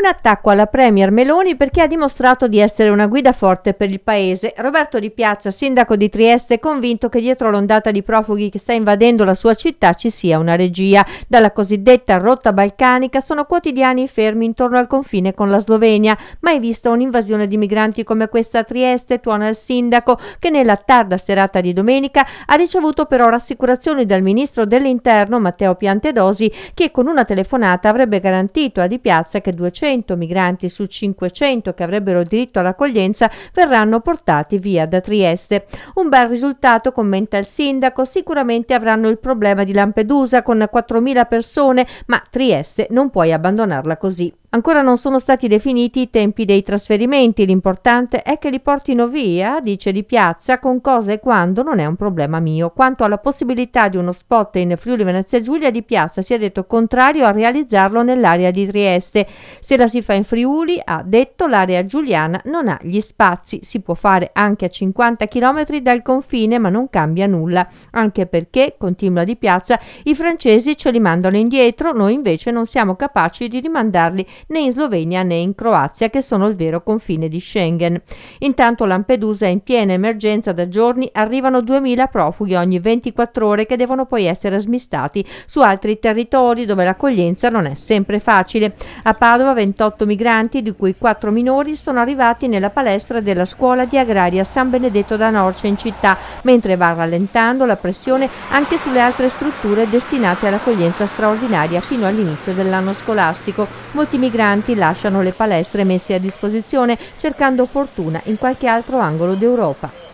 Un attacco alla Premier Meloni perché ha dimostrato di essere una guida forte per il paese. Roberto Di Piazza, sindaco di Trieste, è convinto che dietro l'ondata di profughi che sta invadendo la sua città ci sia una regia. Dalla cosiddetta rotta balcanica sono quotidiani fermi intorno al confine con la Slovenia. Mai vista un'invasione di migranti come questa a Trieste, tuona il sindaco, che nella tarda serata di domenica ha ricevuto però rassicurazioni dal ministro dell'Interno Matteo Piantedosi che con una telefonata avrebbe garantito a Di Piazza che 200 400 migranti su 500 che avrebbero diritto all'accoglienza verranno portati via da Trieste. Un bel risultato, commenta il sindaco, sicuramente avranno il problema di Lampedusa con 4.000 persone, ma Trieste non puoi abbandonarla così. Ancora non sono stati definiti i tempi dei trasferimenti, l'importante è che li portino via, dice Di Piazza, con cosa e quando non è un problema mio. Quanto alla possibilità di uno spot in Friuli Venezia Giulia, Di Piazza si è detto contrario a realizzarlo nell'area di Trieste. Se la si fa in Friuli, ha detto, l'area giuliana non ha gli spazi, si può fare anche a 50 km dal confine ma non cambia nulla, anche perché, continua Di Piazza, i francesi ce li mandano indietro, noi invece non siamo capaci di rimandarli né in Slovenia né in Croazia, che sono il vero confine di Schengen. Intanto Lampedusa è in piena emergenza da giorni, arrivano 2.000 profughi ogni 24 ore che devono poi essere smistati su altri territori dove l'accoglienza non è sempre facile. A Padova 28 migranti, di cui 4 minori, sono arrivati nella palestra della scuola di agraria San Benedetto da Norcia in città, mentre va rallentando la pressione anche sulle altre strutture destinate all'accoglienza straordinaria fino all'inizio dell'anno scolastico. Molti migranti lasciano le palestre messe a disposizione cercando fortuna in qualche altro angolo d'Europa.